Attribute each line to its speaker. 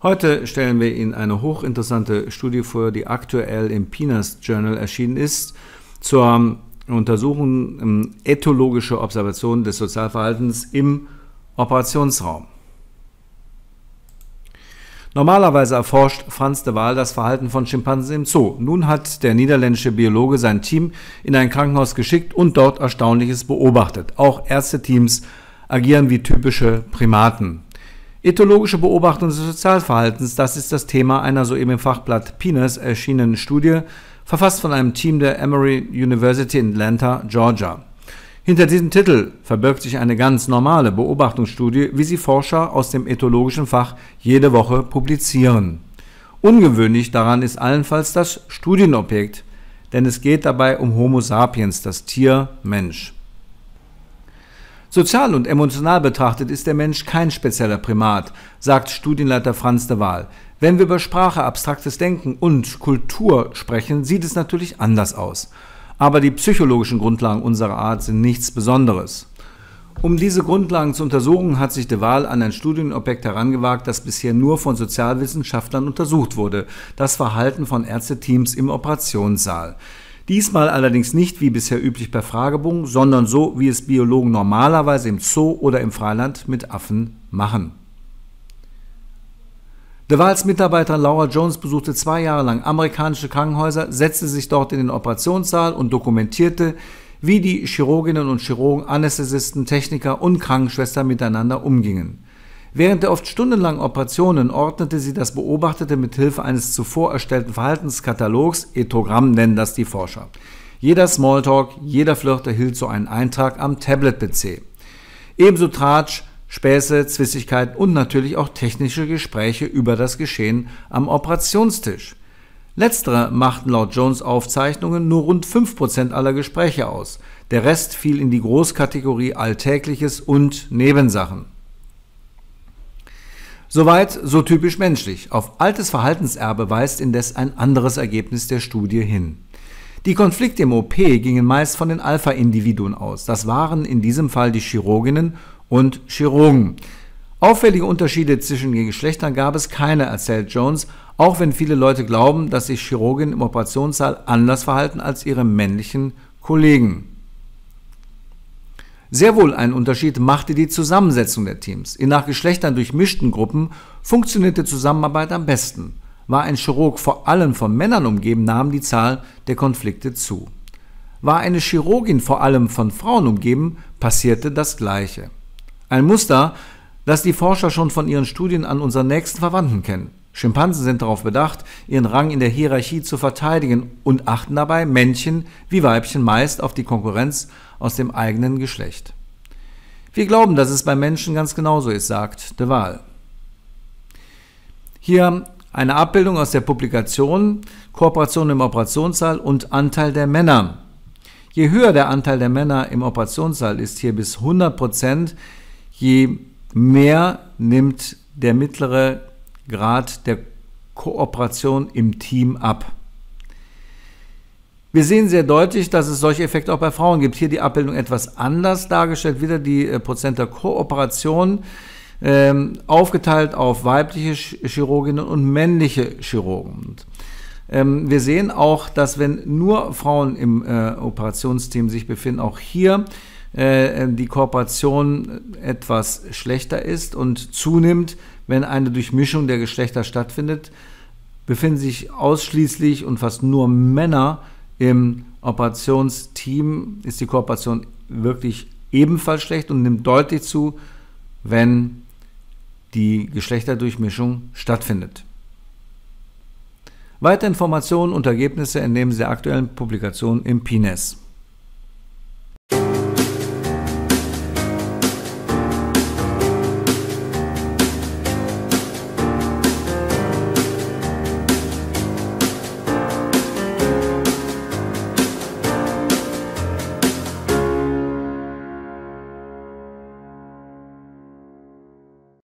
Speaker 1: Heute stellen wir Ihnen eine hochinteressante Studie vor, die aktuell im PINAS Journal erschienen ist, zur Untersuchung ähm, ethologischer Observationen des Sozialverhaltens im Operationsraum. Normalerweise erforscht Franz de Waal das Verhalten von Schimpansen im Zoo. Nun hat der niederländische Biologe sein Team in ein Krankenhaus geschickt und dort Erstaunliches beobachtet. Auch erste Teams agieren wie typische Primaten. Ethologische Beobachtung des Sozialverhaltens, das ist das Thema einer soeben im Fachblatt PINES erschienenen Studie, verfasst von einem Team der Emory University in Atlanta, Georgia. Hinter diesem Titel verbirgt sich eine ganz normale Beobachtungsstudie, wie sie Forscher aus dem ethologischen Fach jede Woche publizieren. Ungewöhnlich daran ist allenfalls das Studienobjekt, denn es geht dabei um Homo sapiens, das Tier Mensch. Sozial und emotional betrachtet ist der Mensch kein spezieller Primat, sagt Studienleiter Franz de Waal. Wenn wir über Sprache, abstraktes Denken und Kultur sprechen, sieht es natürlich anders aus. Aber die psychologischen Grundlagen unserer Art sind nichts Besonderes. Um diese Grundlagen zu untersuchen, hat sich de Waal an ein Studienobjekt herangewagt, das bisher nur von Sozialwissenschaftlern untersucht wurde, das Verhalten von Ärzteteams im Operationssaal. Diesmal allerdings nicht wie bisher üblich per Fragebogen, sondern so, wie es Biologen normalerweise im Zoo oder im Freiland mit Affen machen. De Waals Mitarbeiterin Laura Jones besuchte zwei Jahre lang amerikanische Krankenhäuser, setzte sich dort in den Operationssaal und dokumentierte, wie die Chirurginnen und Chirurgen, Anästhesisten, Techniker und Krankenschwestern miteinander umgingen. Während der oft stundenlangen Operationen ordnete sie das Beobachtete mit Hilfe eines zuvor erstellten Verhaltenskatalogs, Ethogramm nennen das die Forscher. Jeder Smalltalk, jeder Flirt erhielt so einen Eintrag am Tablet-PC. Ebenso Tratsch, Späße, Zwissigkeiten und natürlich auch technische Gespräche über das Geschehen am Operationstisch. Letztere machten laut Jones Aufzeichnungen nur rund 5% aller Gespräche aus. Der Rest fiel in die Großkategorie Alltägliches und Nebensachen. Soweit so typisch menschlich. Auf altes Verhaltenserbe weist indes ein anderes Ergebnis der Studie hin. Die Konflikte im OP gingen meist von den Alpha-Individuen aus. Das waren in diesem Fall die Chirurginnen und Chirurgen. Auffällige Unterschiede zwischen den Geschlechtern gab es keine, erzählt Jones, auch wenn viele Leute glauben, dass sich Chirurginnen im Operationssaal anders verhalten als ihre männlichen Kollegen. Sehr wohl einen Unterschied machte die Zusammensetzung der Teams. In nach Geschlechtern durchmischten Gruppen funktionierte Zusammenarbeit am besten. War ein Chirurg vor allem von Männern umgeben, nahm die Zahl der Konflikte zu. War eine Chirurgin vor allem von Frauen umgeben, passierte das Gleiche. Ein Muster, das die Forscher schon von ihren Studien an unseren nächsten Verwandten kennen. Schimpansen sind darauf bedacht, ihren Rang in der Hierarchie zu verteidigen und achten dabei Männchen wie Weibchen meist auf die Konkurrenz aus dem eigenen Geschlecht. Wir glauben, dass es beim Menschen ganz genauso ist, sagt de Waal. Hier eine Abbildung aus der Publikation Kooperation im Operationssaal und Anteil der Männer. Je höher der Anteil der Männer im Operationssaal ist, hier bis 100 Prozent, je mehr nimmt der mittlere Grad der Kooperation im Team ab. Wir sehen sehr deutlich, dass es solche Effekte auch bei Frauen gibt. Hier die Abbildung etwas anders dargestellt, wieder die äh, Prozent der Kooperation, ähm, aufgeteilt auf weibliche Chirurginnen und männliche Chirurgen. Und, ähm, wir sehen auch, dass wenn nur Frauen im äh, Operationsteam sich befinden, auch hier äh, die Kooperation etwas schlechter ist und zunimmt, wenn eine Durchmischung der Geschlechter stattfindet, befinden sich ausschließlich und fast nur Männer im Operationsteam, ist die Kooperation wirklich ebenfalls schlecht und nimmt deutlich zu, wenn die Geschlechterdurchmischung stattfindet. Weitere Informationen und Ergebnisse entnehmen Sie der aktuellen Publikation im PINES.